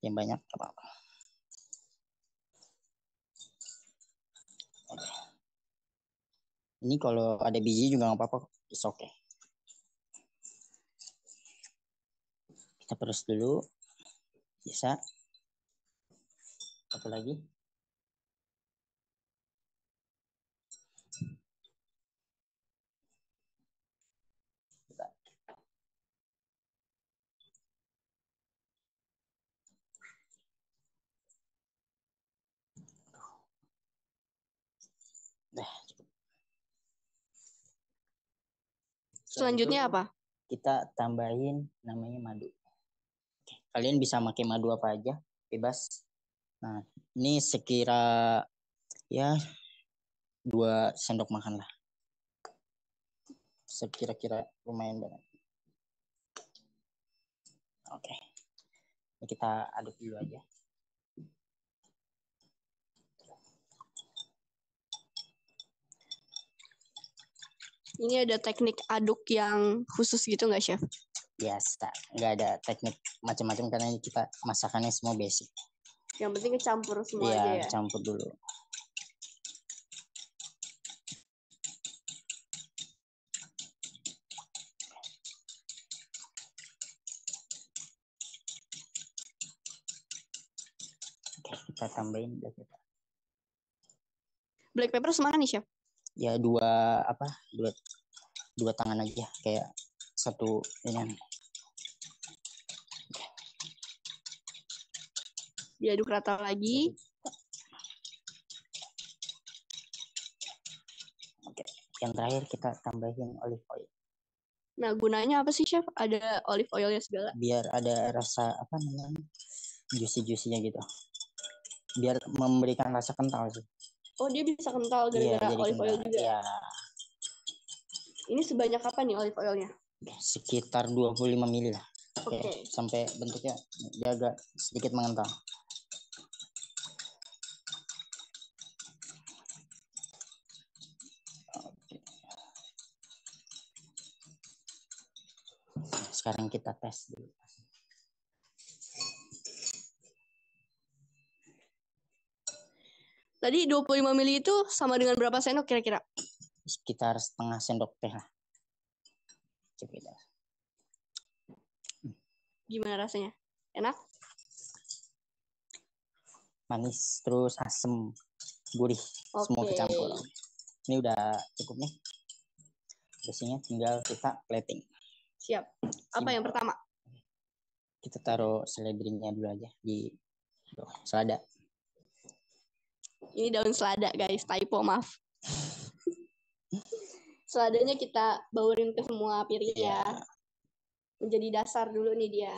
yang banyak apa apa ini kalau ada biji juga nggak apa-apa is okay. kita terus dulu bisa satu lagi Selanjutnya apa? Kita tambahin namanya madu. Kalian bisa pakai madu apa aja, bebas. Nah, ini sekira ya dua sendok makan lah. Sekira-kira lumayan banget. Oke. Ini kita aduk dulu aja. ini ada teknik aduk yang khusus gitu nggak chef? tak. nggak ada teknik macam-macam karena ini kita masakannya semua basic. Yang penting kecampur semua ya, aja ya. campur dulu. Oke, kita tambahin black pepper. Black pepper semangat nih, Chef? Ya dua apa? Dua dua tangan aja kayak satu ini diaduk rata lagi Oke. yang terakhir kita tambahin olive oil nah gunanya apa sih chef ada olive oilnya segala biar ada rasa apa namanya juicy juicinya gitu biar memberikan rasa kental sih oh dia bisa kental iya, gara-gara yeah, olive oil juga ya ini sebanyak apa nih olive oilnya? Sekitar 25 ml lah. Oke. Okay. Sampai bentuknya dia agak sedikit mengental. sekarang kita tes dulu. Tadi 25 mili itu sama dengan berapa sendok kira-kira? sekitar setengah sendok teh lah. Cipita. Gitu. Gimana rasanya? Enak? Manis, terus asem, gurih, okay. semua kecampur. Ini udah cukup nih. Biasanya tinggal kita plating. Siap. Apa yang pertama? Kita taruh seledrinya dulu aja di selada. Ini daun selada, guys. Typo, maaf. Selanjutnya kita baurin ke semua piring iya. ya. Menjadi dasar dulu nih dia.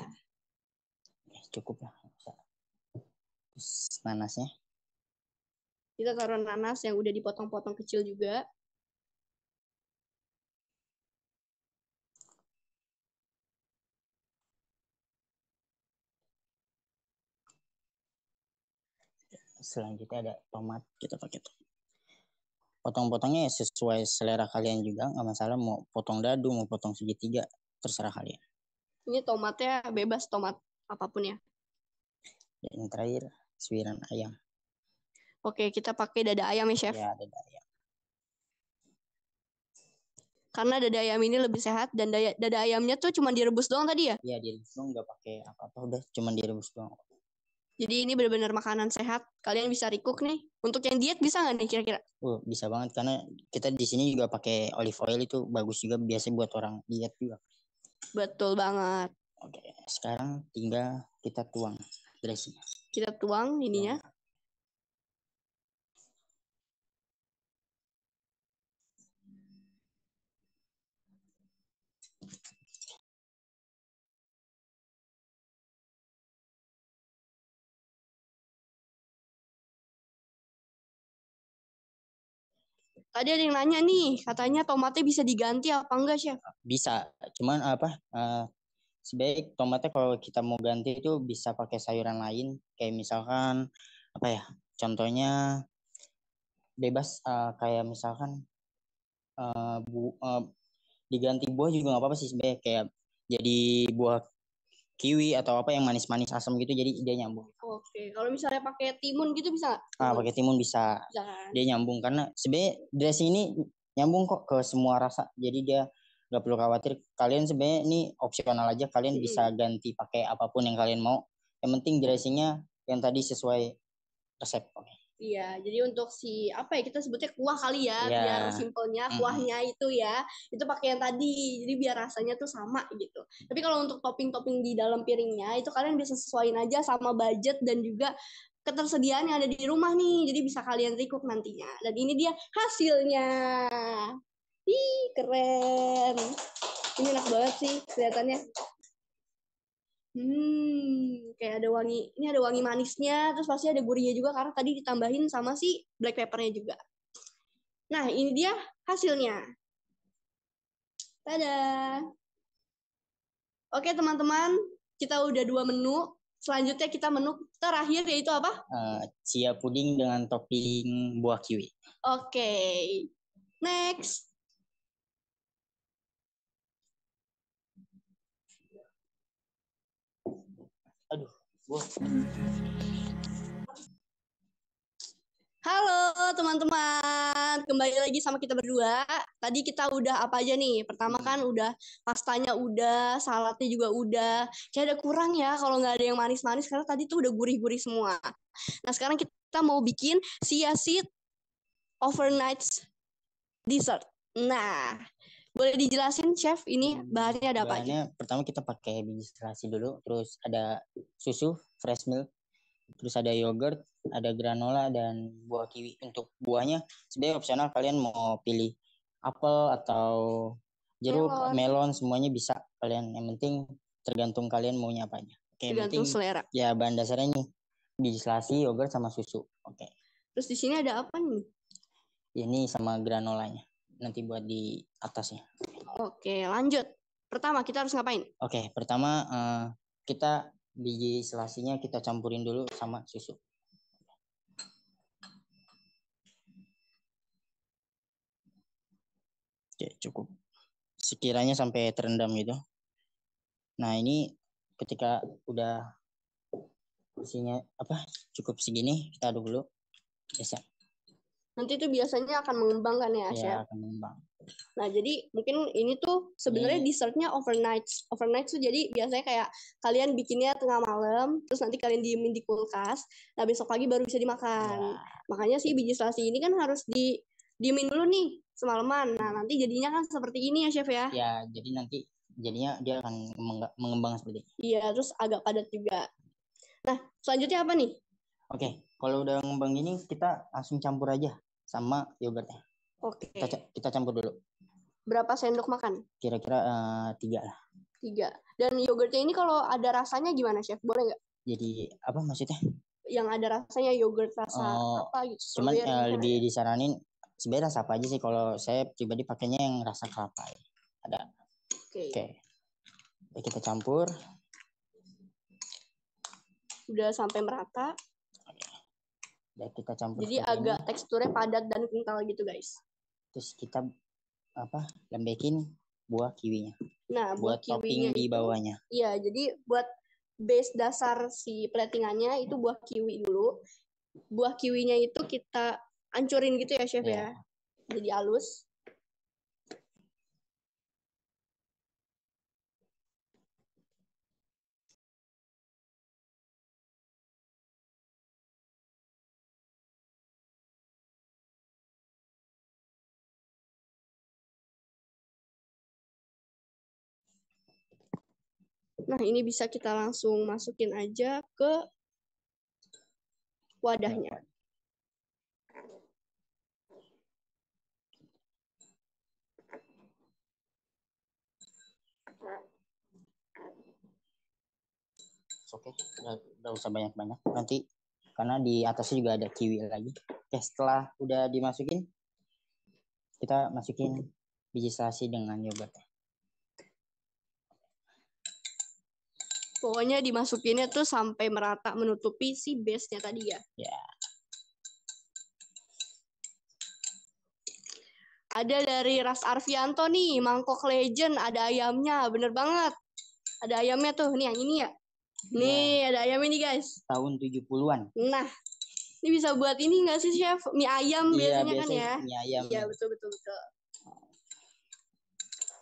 Ya, cukup lah. Terus nanasnya. Kita taruh nanas yang udah dipotong-potong kecil juga. Selanjutnya ada tomat, kita pakai tomat potong-potongnya ya sesuai selera kalian juga nggak masalah mau potong dadu mau potong segitiga terserah kalian ini tomatnya bebas tomat apapun ya yang terakhir suiran ayam oke kita pakai dada ayam ya chef ya dada ayam karena dada ayam ini lebih sehat dan dada, dada ayamnya tuh cuma direbus doang tadi ya? Iya direbus doang nggak pakai apa-apa udah cuma direbus doang. Jadi ini benar-benar makanan sehat. Kalian bisa recook nih. Untuk yang diet bisa nggak nih kira-kira? Uh, bisa banget karena kita di sini juga pakai olive oil itu bagus juga biasa buat orang diet juga. Betul banget. Oke, sekarang tinggal kita tuang dressing. Kita tuang ininya. Tadi ada yang nanya nih, katanya tomatnya bisa diganti apa enggak, sih Bisa, cuman apa? Uh, sebaik tomatnya kalau kita mau ganti itu bisa pakai sayuran lain, kayak misalkan apa ya? Contohnya bebas uh, kayak misalkan uh, bu uh, diganti buah juga nggak apa-apa sih sebenarnya kayak jadi buah kiwi atau apa yang manis-manis asam gitu jadi dia nyambung. Oke, okay. kalau misalnya pakai timun gitu bisa Ah, pakai timun bisa. bisa kan? Dia nyambung karena sebenarnya dressing ini nyambung kok ke semua rasa. Jadi dia nggak perlu khawatir. Kalian sebenarnya ini opsional aja. Kalian hmm. bisa ganti pakai apapun yang kalian mau. Yang penting dressingnya yang tadi sesuai resep. Oke. Iya, jadi untuk si apa ya kita sebutnya kuah kali ya, yeah. biar simpelnya kuahnya mm. itu ya, itu pakai yang tadi, jadi biar rasanya tuh sama gitu. Tapi kalau untuk topping-topping di dalam piringnya itu kalian bisa sesuaiin aja sama budget dan juga ketersediaan yang ada di rumah nih, jadi bisa kalian recook nantinya. Dan ini dia hasilnya. Ih, keren. Ini enak banget sih kelihatannya. Hmm, kayak ada wangi. Ini ada wangi manisnya, terus pasti ada gurihnya juga karena tadi ditambahin sama si black peppernya juga. Nah, ini dia hasilnya. Tada. Oke, teman-teman, kita udah dua menu. Selanjutnya kita menu terakhir yaitu apa? Uh, chia puding dengan topping buah kiwi. Oke. Okay. Next. aduh gua. Halo teman-teman, kembali lagi sama kita berdua. Tadi kita udah apa aja nih? Pertama kan udah pastanya udah, saladnya juga udah. Kayak ada kurang ya kalau nggak ada yang manis-manis karena tadi tuh udah gurih-gurih semua. Nah sekarang kita mau bikin siasit overnight dessert. Nah boleh dijelasin chef ini hmm, bahannya ada bahannya, apa aja? Pertama kita pakai biji terasi dulu, terus ada susu fresh milk, terus ada yogurt, ada granola dan buah kiwi. Untuk buahnya sebenarnya opsional kalian mau pilih apel atau jeruk, melon, melon semuanya bisa kalian. Yang penting tergantung kalian maunya apanya. Oke, tergantung penting, selera. Ya bahan dasarnya ini biji selasi, yogurt sama susu. Oke. Terus di sini ada apa nih? Ini sama granolanya nanti buat di atasnya. Oke, lanjut. Pertama kita harus ngapain? Oke, pertama eh, kita biji selasinya kita campurin dulu sama susu. Oke, cukup. Sekiranya sampai terendam gitu. Nah, ini ketika udah isinya apa cukup segini kita aduk dulu. siap nanti itu biasanya akan mengembang kan ya Asya? Ya, akan mengembang. Nah, jadi mungkin ini tuh sebenarnya hmm. dessertnya overnight. Overnight tuh jadi biasanya kayak kalian bikinnya tengah malam, terus nanti kalian diemin di kulkas, nah besok pagi baru bisa dimakan. Ya. Makanya sih biji selasi ini kan harus di diemin dulu nih semalaman. Nah, hmm. nanti jadinya kan seperti ini ya, Chef ya? Ya, jadi nanti jadinya dia akan mengembang seperti ini. Iya, terus agak padat juga. Nah, selanjutnya apa nih? Oke, kalau udah ngembang gini kita langsung campur aja sama yogurtnya. Oke. Okay. Kita, kita campur dulu. Berapa sendok makan? Kira-kira uh, tiga lah. Tiga. Dan yogurtnya ini kalau ada rasanya gimana, Chef? Boleh nggak? Jadi apa maksudnya? Yang ada rasanya yogurt rasa oh, apa? Gitu. Cuman uh, eh, lebih disaranin sebenarnya rasa apa aja sih? Kalau saya pribadi pakainya yang rasa kelapa. Ya. Ada. Oke. Okay. Okay. Kita campur. Udah sampai merata ya kita campur jadi agak teksturnya padat dan kental gitu guys terus kita apa lembekin buah kiwinya nah buah buat kiwinya topping di bawahnya iya jadi buat base dasar si platingannya itu buah kiwi dulu buah kiwinya itu kita ancurin gitu ya chef yeah. ya iya. jadi halus Nah, ini bisa kita langsung masukin aja ke wadahnya. Oke, okay. nggak, usah banyak-banyak. Nanti karena di atasnya juga ada kiwi lagi. Oke, setelah udah dimasukin, kita masukin biji selasi dengan yogurt. Pokoknya dimasukinnya tuh sampai merata menutupi si base-nya tadi ya. Yeah. Ada dari Ras Arfianto nih, mangkok legend, ada ayamnya, bener banget. Ada ayamnya tuh, nih yang ini ya. Iya. Nih, ada ayam ini guys. Tahun 70-an. Nah, ini bisa buat ini nggak sih chef? Mie ayam yeah, biasanya, biasanya kan ya? Mie ayam. Iya, betul betul betul.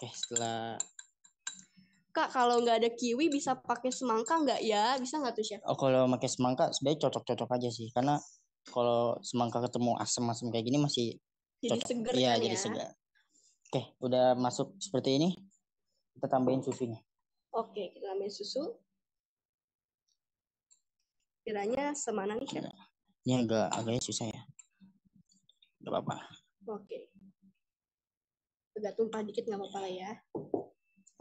Oke, setelah Kak, kalau nggak ada kiwi bisa pakai semangka nggak ya? Bisa nggak tuh, Chef? Oh, kalau pakai semangka sebenarnya cocok-cocok aja sih. Karena kalau semangka ketemu asam-asam kayak gini masih jadi cocok. seger Iya, kan jadi ya? segar. Oke, udah masuk seperti ini. Kita tambahin susunya. Oke, kita tambahin susu. Kiranya semana nih, Chef? Ini agak agaknya susah ya. nggak apa-apa. Oke. Agak tumpah dikit nggak apa-apa lah ya.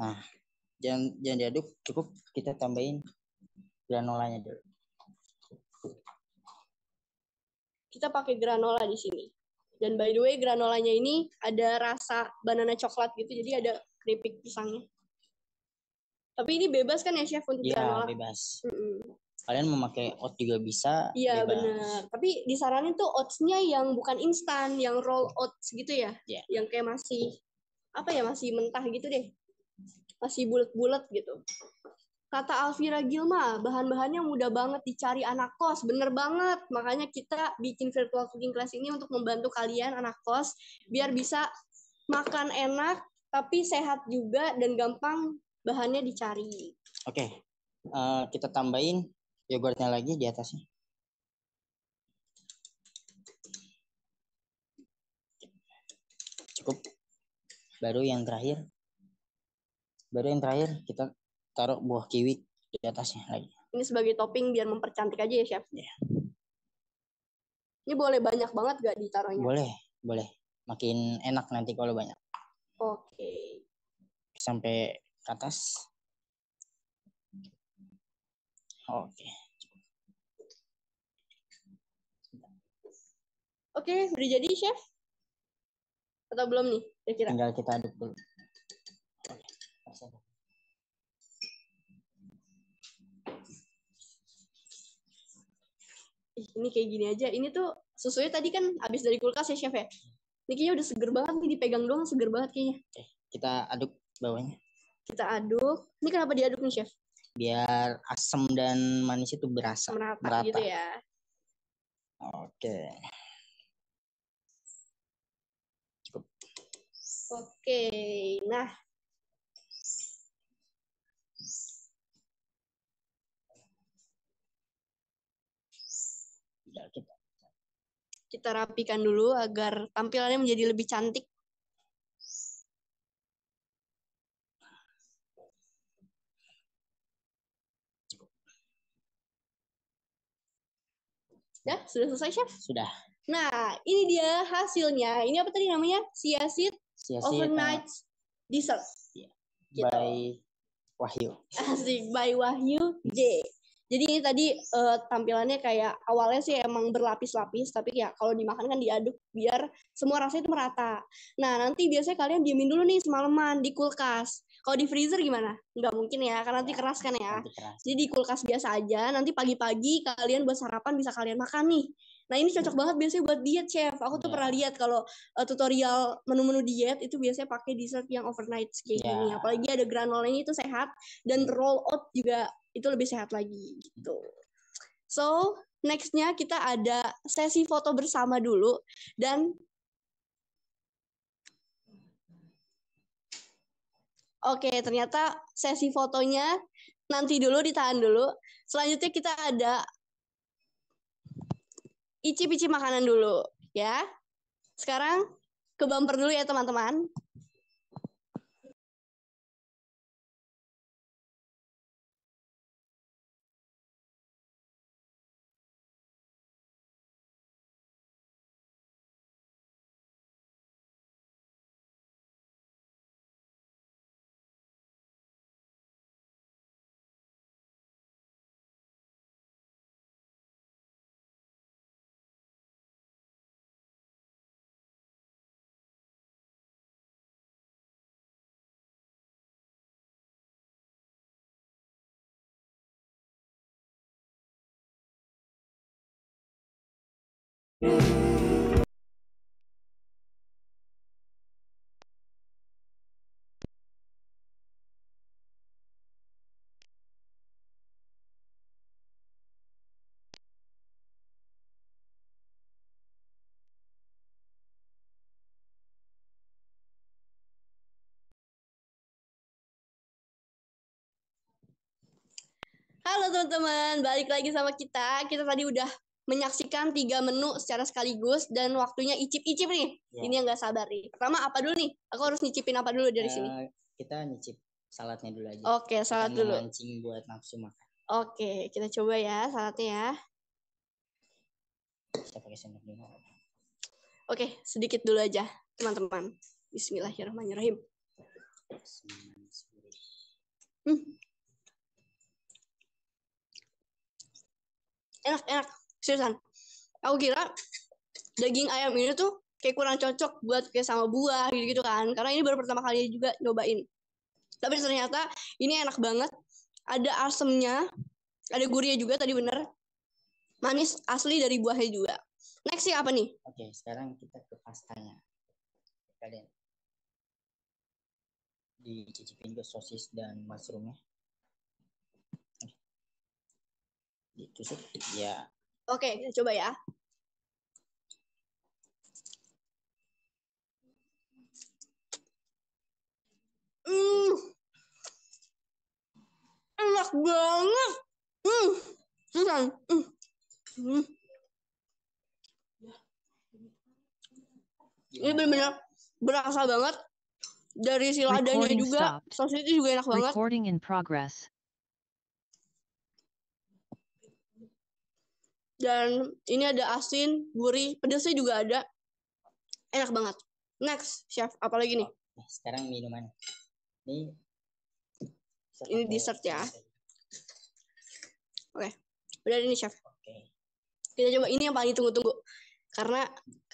Nah, jangan jangan diaduk cukup kita tambahin granolanya dulu kita pakai granola di sini dan by the way granolanya ini ada rasa banana coklat gitu jadi ada keripik pisangnya tapi ini bebas kan ya chef untuk ya, granola bebas mm hmm kalian memakai oat juga bisa iya benar tapi disarankan tuh oatsnya yang bukan instan yang roll oats gitu ya yeah. yang kayak masih apa ya masih mentah gitu deh masih bulat-bulat gitu. Kata Alvira Gilma, bahan-bahannya mudah banget dicari anak kos. Bener banget. Makanya kita bikin virtual cooking class ini untuk membantu kalian anak kos biar bisa makan enak tapi sehat juga dan gampang bahannya dicari. Oke. Okay. Uh, eh, kita tambahin yogurtnya lagi di atasnya. Cukup. Baru yang terakhir Baru yang terakhir kita taruh buah kiwi di atasnya lagi. Ini sebagai topping biar mempercantik aja ya, Chef. Yeah. Ini boleh banyak banget gak ditaruhnya? Boleh, boleh. Makin enak nanti kalau banyak. Oke. Okay. Sampai ke atas. Oke. Okay. Oke, okay, udah jadi, Chef? Atau belum nih, kira-kira? Tinggal kita aduk dulu. ih ini kayak gini aja ini tuh susunya tadi kan habis dari kulkas ya chef ya ini kayaknya udah seger banget nih dipegang doang seger banget kayaknya Oke, eh, kita aduk bawahnya kita aduk ini kenapa diaduk nih chef biar asam dan manis itu berasa merata, merata. gitu ya oke cukup oke nah tidak kita kita rapikan dulu agar tampilannya menjadi lebih cantik Ya, sudah selesai, Chef? Sudah. Nah, ini dia hasilnya. Ini apa tadi namanya? Siasit, Siasit Overnight uh, Dessert. Yeah. Gitu. By Wahyu. Asik, by Wahyu J. Jadi tadi uh, tampilannya kayak awalnya sih emang berlapis-lapis, tapi ya kalau dimakan kan diaduk biar semua rasanya itu merata. Nah nanti biasanya kalian diemin dulu nih semalaman di kulkas. Kalau di freezer gimana? Nggak mungkin ya, karena nanti keras kan ya. Keras. Jadi di kulkas biasa aja. Nanti pagi-pagi kalian buat sarapan bisa kalian makan nih. Nah ini cocok banget biasanya buat diet chef. Aku tuh yeah. pernah lihat kalau uh, tutorial menu-menu diet itu biasanya pakai dessert yang overnight kayak yeah. gini. Iya. Apalagi ada granola ini itu sehat dan roll out juga itu lebih sehat lagi gitu. So nextnya kita ada sesi foto bersama dulu dan Oke, ternyata sesi fotonya nanti dulu ditahan dulu. Selanjutnya kita ada icip-icip makanan dulu ya. Sekarang ke bumper dulu ya teman-teman. Halo teman-teman, balik lagi sama kita. Kita tadi udah menyaksikan tiga menu secara sekaligus dan waktunya icip-icip nih. Ya. Ini yang gak sabar nih. Pertama apa dulu nih? Aku harus nyicipin apa dulu dari uh, sini? Eh, kita nyicip saladnya dulu aja. Oke, okay, salad dulu. Mancing buat nafsu makan. Oke, okay, kita coba ya saladnya ya. Kita pakai sendok dulu. Oke, okay, sedikit dulu aja, teman-teman. Bismillahirrahmanirrahim. Hmm. Enak, enak seriusan aku kira daging ayam ini tuh kayak kurang cocok buat kayak sama buah gitu, gitu kan karena ini baru pertama kali juga nyobain tapi ternyata ini enak banget ada asemnya ada gurihnya juga tadi bener manis asli dari buahnya juga next sih apa nih oke sekarang kita ke pastanya kalian dicicipin ke sosis dan mushroomnya ditusuk ya Oke, kita coba ya. Mm. Enak banget. Mm. Susan. Mm. Mm. Ini benar-benar berasa banget dari si ladanya juga. Sosisnya juga enak banget. Recording in progress. dan ini ada asin, gurih, pedasnya juga ada. Enak banget. Next, chef, apa lagi nih? Nah, sekarang minuman. Ini ini dessert ya. Oke, udah ini chef. Oke. Kita coba ini yang paling tunggu tunggu karena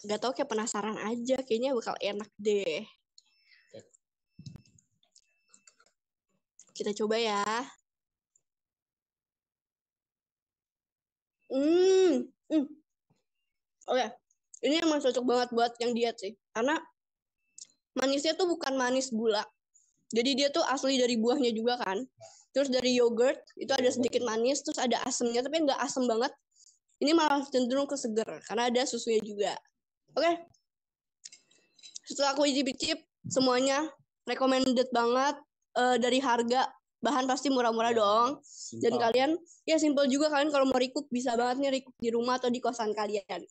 gak tau kayak penasaran aja kayaknya bakal enak deh kita coba ya Hmm. hmm. Oke. Okay. Ini emang cocok banget buat yang diet sih. Karena manisnya tuh bukan manis gula. Jadi dia tuh asli dari buahnya juga kan. Terus dari yogurt itu ada sedikit manis, terus ada asemnya tapi nggak asem banget. Ini malah cenderung ke seger karena ada susunya juga. Oke. Okay. Setelah aku icip-icip semuanya recommended banget uh, dari harga bahan pasti murah-murah ya, dong. Simple. Dan kalian ya simple juga kalian kalau mau recook bisa banget nih recook di rumah atau di kosan kalian.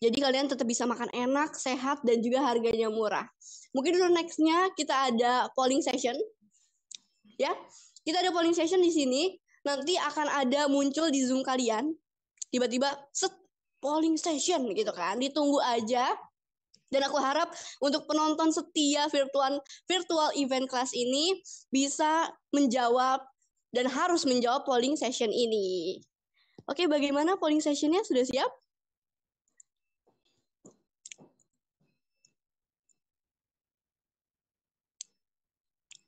Jadi kalian tetap bisa makan enak, sehat dan juga harganya murah. Mungkin untuk nextnya kita ada polling session, ya. Kita ada polling session di sini. Nanti akan ada muncul di zoom kalian. Tiba-tiba set polling session gitu kan. Ditunggu aja dan aku harap untuk penonton setia virtual virtual event kelas ini bisa menjawab dan harus menjawab polling session ini. Oke, bagaimana polling sessionnya? Sudah siap?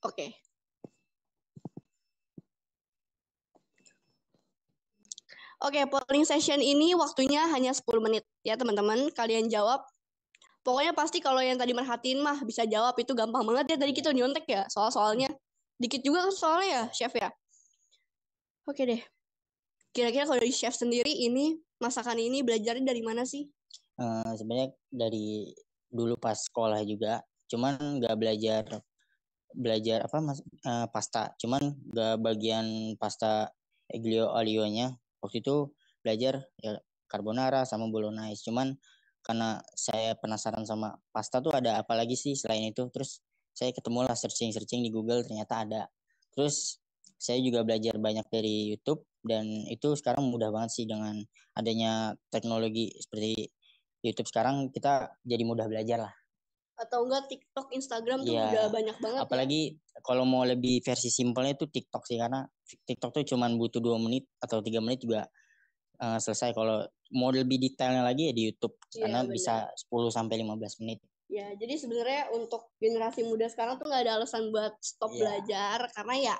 Oke. Oke, polling session ini waktunya hanya 10 menit ya teman-teman. Kalian jawab pokoknya pasti kalau yang tadi merhatiin mah bisa jawab itu gampang banget ya tadi kita nyontek ya soal-soalnya dikit juga kan soalnya ya chef ya oke deh kira-kira kalau dari chef sendiri ini masakan ini belajarnya dari mana sih uh, sebenarnya dari dulu pas sekolah juga cuman gak belajar belajar apa mas uh, pasta cuman gak bagian pasta aglio olio waktu itu belajar ya carbonara sama bolognese cuman karena saya penasaran sama pasta tuh ada apa lagi sih selain itu terus saya ketemulah searching searching di Google ternyata ada terus saya juga belajar banyak dari YouTube dan itu sekarang mudah banget sih dengan adanya teknologi seperti YouTube sekarang kita jadi mudah belajar lah atau enggak TikTok, Instagram tuh ya, udah banyak banget. Ya? Apalagi ya? kalau mau lebih versi simpelnya itu TikTok sih karena TikTok tuh cuma butuh dua menit atau tiga menit juga uh, selesai. Kalau mau lebih detailnya lagi ya di YouTube yeah, karena bener. bisa 10 sampai 15 menit. Ya, jadi sebenarnya untuk generasi muda sekarang tuh nggak ada alasan buat stop yeah. belajar karena ya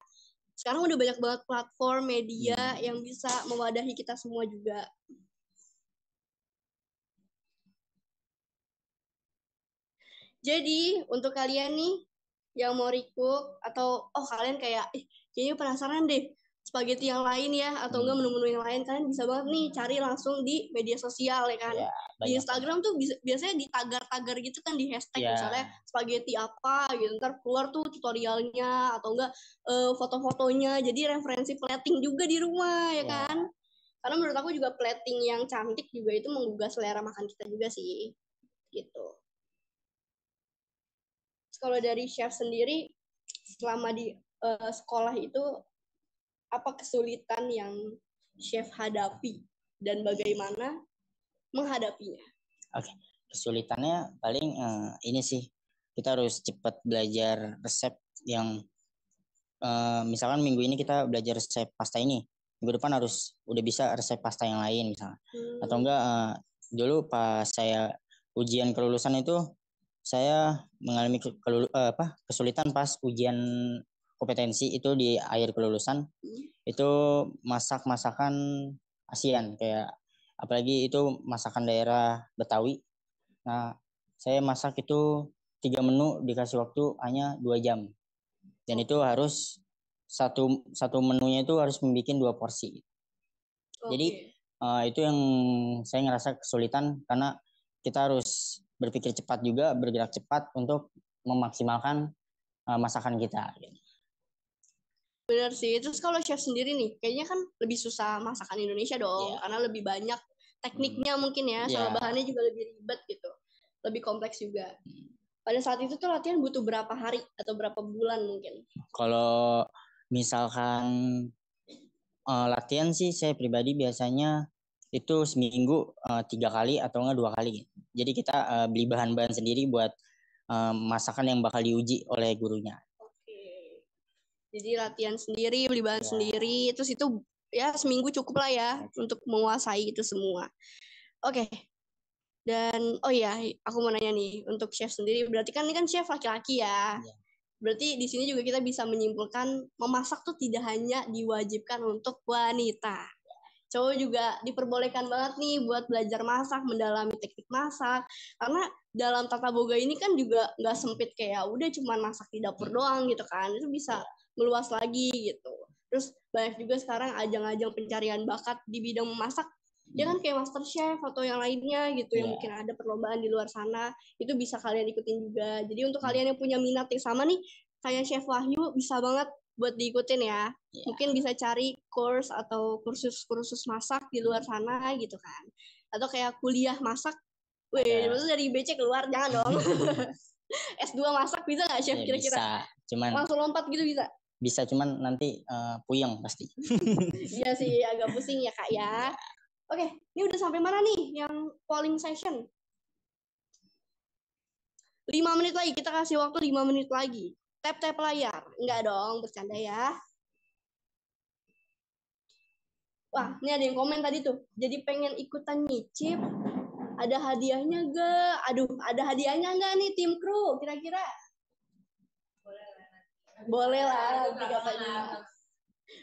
sekarang udah banyak banget platform media hmm. yang bisa mewadahi kita semua juga. Jadi untuk kalian nih yang mau recook atau oh kalian kayak eh kayaknya penasaran deh spaghetti yang lain ya atau enggak hmm. menu-menu yang lain kan bisa banget nih cari langsung di media sosial ya kan ya, di Instagram tuh biasanya di tagar tagar gitu kan di hashtag ya. misalnya spaghetti apa gitu ntar keluar tuh tutorialnya atau enggak uh, foto-fotonya jadi referensi plating juga di rumah ya, ya kan karena menurut aku juga plating yang cantik juga itu menggugah selera makan kita juga sih gitu kalau dari chef sendiri selama di uh, sekolah itu apa kesulitan yang chef hadapi dan bagaimana menghadapinya. Oke, okay. kesulitannya paling uh, ini sih kita harus cepat belajar resep yang uh, misalkan minggu ini kita belajar resep pasta ini, minggu depan harus udah bisa resep pasta yang lain misalnya. Hmm. Atau enggak uh, dulu pas saya ujian kelulusan itu saya mengalami kelulu, uh, apa kesulitan pas ujian kompetensi itu di akhir kelulusan hmm. itu masak masakan ASEAN kayak apalagi itu masakan daerah Betawi. Nah, saya masak itu tiga menu dikasih waktu hanya dua jam. Dan itu harus satu satu menunya itu harus membuat dua porsi. Okay. Jadi uh, itu yang saya ngerasa kesulitan karena kita harus berpikir cepat juga, bergerak cepat untuk memaksimalkan uh, masakan kita. Gitu. Bener sih. Terus kalau chef sendiri nih, kayaknya kan lebih susah masakan Indonesia dong, yeah. karena lebih banyak tekniknya hmm. mungkin ya, yeah. bahannya juga lebih ribet gitu, lebih kompleks juga. Hmm. Pada saat itu tuh latihan butuh berapa hari atau berapa bulan mungkin? Kalau misalkan uh, latihan sih saya pribadi biasanya itu seminggu uh, tiga kali atau enggak dua kali. Jadi kita uh, beli bahan-bahan sendiri buat uh, masakan yang bakal diuji oleh gurunya. Jadi latihan sendiri, beli bahan ya. sendiri, terus itu ya seminggu cukup lah ya Oke. untuk menguasai itu semua. Oke. Dan oh iya aku mau nanya nih untuk chef sendiri. Berarti kan ini kan chef laki-laki ya. ya. Berarti di sini juga kita bisa menyimpulkan memasak tuh tidak hanya diwajibkan untuk wanita. Cowok juga diperbolehkan banget nih buat belajar masak, mendalami teknik masak. Karena dalam tata boga ini kan juga nggak sempit kayak udah cuma masak di dapur iya. doang gitu kan. Itu bisa iya meluas lagi gitu. Terus banyak juga sekarang ajang-ajang pencarian bakat di bidang memasak. Dia ya kan kayak master chef atau yang lainnya gitu yeah. yang ya. mungkin ada perlombaan di luar sana itu bisa kalian ikutin juga. Jadi untuk hmm. kalian yang punya minat yang sama nih kayak Chef Wahyu bisa banget buat diikutin ya. Yeah. Mungkin bisa cari course atau kursus-kursus masak di luar sana gitu kan. Atau kayak kuliah masak. Wih, yeah. maksudnya dari BC keluar jangan dong. S2 masak bisa gak chef ya, kira-kira? Ya, bisa, cuman langsung lompat gitu bisa bisa cuman nanti uh, puyeng pasti. iya sih agak pusing ya kak ya. Oke, ini udah sampai mana nih yang polling session? Lima menit lagi, kita kasih waktu lima menit lagi. Tap-tap layar. Enggak dong, bercanda ya. Wah, ini ada yang komen tadi tuh. Jadi pengen ikutan nyicip. Ada hadiahnya gak? Aduh, ada hadiahnya nggak nih tim kru? Kira-kira boleh lah, nanti katanya.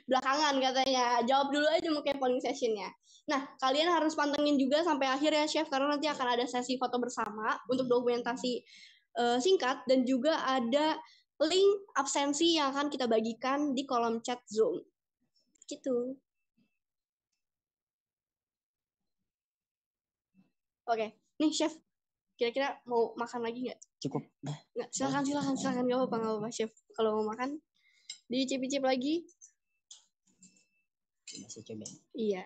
Belakangan katanya. Jawab dulu aja mungkin polling sessionnya. Nah, kalian harus pantengin juga sampai akhir ya, Chef, karena nanti akan ada sesi foto bersama untuk dokumentasi uh, singkat dan juga ada link absensi yang akan kita bagikan di kolom chat Zoom. Gitu. Oke, nih Chef, kira-kira mau makan lagi nggak? Cukup. Nggak, silakan silakan silakan nggak apa-apa nggak apa chef. Kalau mau makan dicicip-cicip lagi. Masih coba. Iya.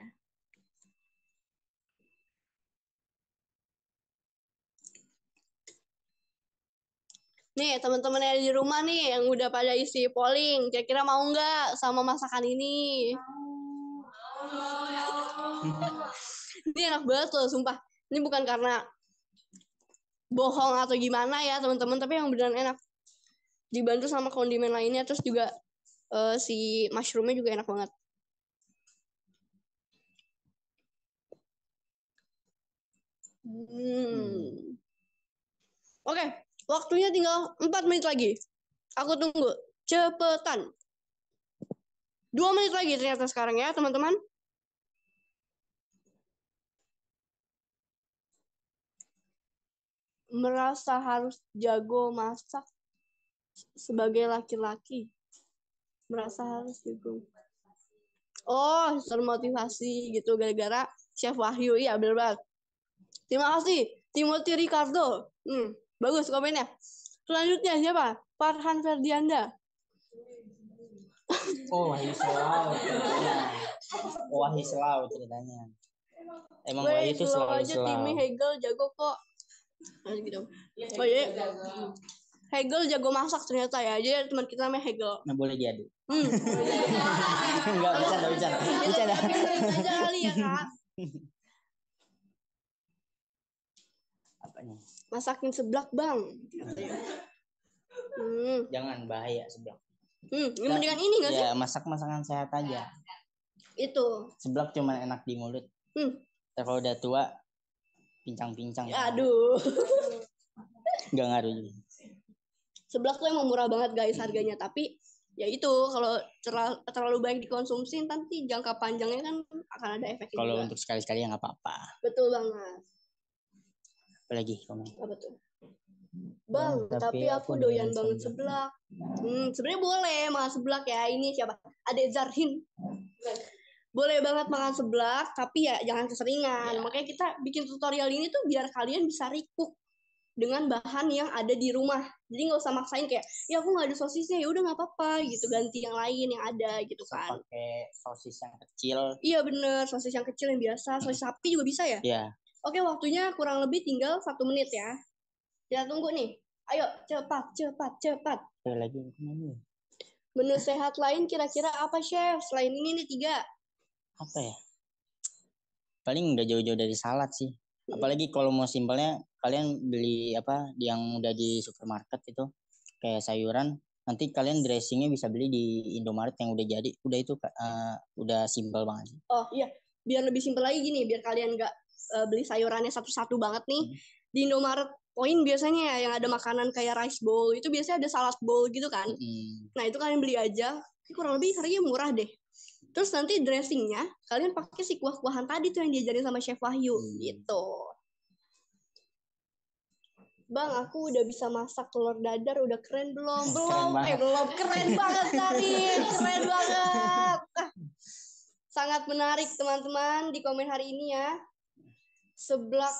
Nih teman-teman yang di rumah nih yang udah pada isi polling, kira-kira mau nggak sama masakan ini? ini enak banget loh, sumpah. Ini bukan karena bohong atau gimana ya teman-teman tapi yang beneran enak dibantu sama kondimen lainnya terus juga uh, si mushroomnya juga enak banget hmm. oke okay. waktunya tinggal 4 menit lagi aku tunggu cepetan dua menit lagi ternyata sekarang ya teman-teman merasa harus jago masak sebagai laki-laki merasa harus jago oh termotivasi gitu gara-gara chef Wahyu iya bener banget terima kasih Timothy Ricardo hmm, bagus komennya selanjutnya siapa Farhan Ferdianda oh Wahyu selalu oh selalu ceritanya emang Wahyu itu selalu selalu Timmy Hegel jago kok Gitu. Iya, oh iya. Hegel jago masak ternyata ya. Jadi teman kita namanya Hegel. Nah, boleh diadu. Hmm. enggak iya, bisa, enggak bisa. Bisa dah. Aja kali ya, Kak. Apanya? Masakin seblak, Bang. Hmm. Jangan bahaya seblak. Hmm, ini mendingan ini enggak iya, sih? Ya, masak masakan sehat aja. Itu. Seblak cuma enak di mulut. Hmm. Kalau udah tua Pincang-pincang. Aduh. Gak ngaruh. Sebelas tuh emang murah banget guys harganya, tapi ya itu kalau terlalu banyak dikonsumsi nanti jangka panjangnya kan akan ada efek kalau untuk sekali-sekali ya nggak apa-apa betul banget apalagi komen apa tuh Bang, nah, tapi, tapi aku doyan banget seblak. Hmm, sebenarnya boleh mas seblak ya. Ini siapa? Ade Zarhin boleh banget makan seblak tapi ya jangan keseringan ya. makanya kita bikin tutorial ini tuh biar kalian bisa recook dengan bahan yang ada di rumah jadi nggak usah maksain kayak ya aku nggak ada sosisnya ya udah nggak apa-apa gitu iya. ganti yang lain yang ada gitu kan pakai sosis yang kecil iya bener sosis yang kecil yang biasa sosis sapi juga bisa ya iya oke waktunya kurang lebih tinggal satu menit ya kita tunggu nih ayo cepat cepat cepat lagi yang menu sehat lain kira-kira apa chef selain ini nih tiga apa ya paling udah jauh-jauh dari salad sih apalagi kalau mau simpelnya kalian beli apa yang udah di supermarket itu kayak sayuran nanti kalian dressingnya bisa beli di Indomaret yang udah jadi udah itu uh, udah simpel banget sih. oh iya biar lebih simpel lagi gini biar kalian nggak uh, beli sayurannya satu-satu banget nih hmm. di Indomaret poin biasanya ya yang ada makanan kayak rice bowl itu biasanya ada salad bowl gitu kan hmm. nah itu kalian beli aja kurang lebih harganya murah deh Terus nanti dressingnya kalian pakai si kuah-kuahan tadi tuh yang diajarin sama Chef Wahyu hmm. gitu. Bang, aku udah bisa masak telur dadar, udah keren belum? Belum, eh belum, keren banget tadi, keren banget. Ah. sangat menarik teman-teman di komen hari ini ya. Seblak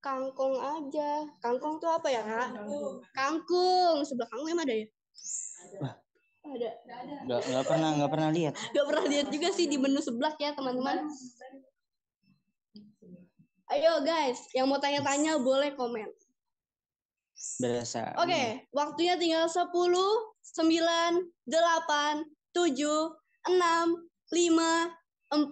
kangkung aja. Kangkung tuh apa ya, Kak? Kangkung. kangkung. Seblak kangkung emang ada ya? ada nggak ada pernah nggak pernah lihat nggak pernah lihat juga sih di menu sebelah ya teman-teman ayo guys yang mau tanya-tanya boleh komen berasa oke okay, waktunya tinggal 10 9 8 7 6 5 4 3 2 1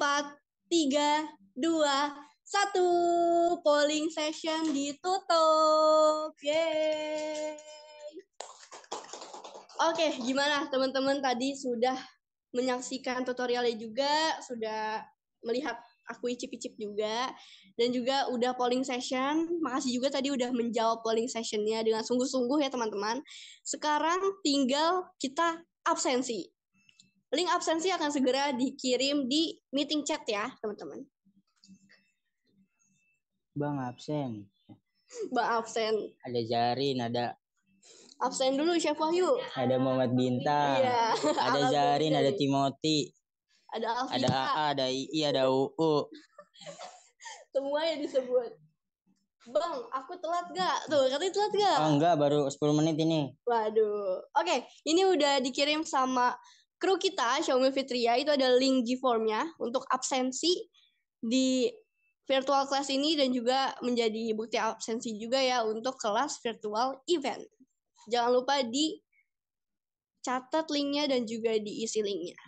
polling session ditutup yeay Oke, okay, gimana teman-teman tadi sudah menyaksikan tutorialnya juga, sudah melihat aku icip-icip juga, dan juga udah polling session. Makasih juga tadi udah menjawab polling sessionnya dengan sungguh-sungguh ya teman-teman. Sekarang tinggal kita absensi. Link absensi akan segera dikirim di meeting chat ya teman-teman. Bang absen. Bang absen. Ada Jarin, ada absen dulu Chef Wahyu. Ada Muhammad Bintang. Iya. Ada Zarin, ada Timothy. Ada Alfika Ada AA, ada II, ada UU. Semuanya disebut. Bang, aku telat gak? Tuh, katanya telat gak? Oh, enggak, baru 10 menit ini. Waduh. Oke, ini udah dikirim sama kru kita, Xiaomi Fitria. Itu ada link G-Formnya untuk absensi di virtual class ini dan juga menjadi bukti absensi juga ya untuk kelas virtual event. Jangan lupa dicatat linknya dan juga diisi linknya.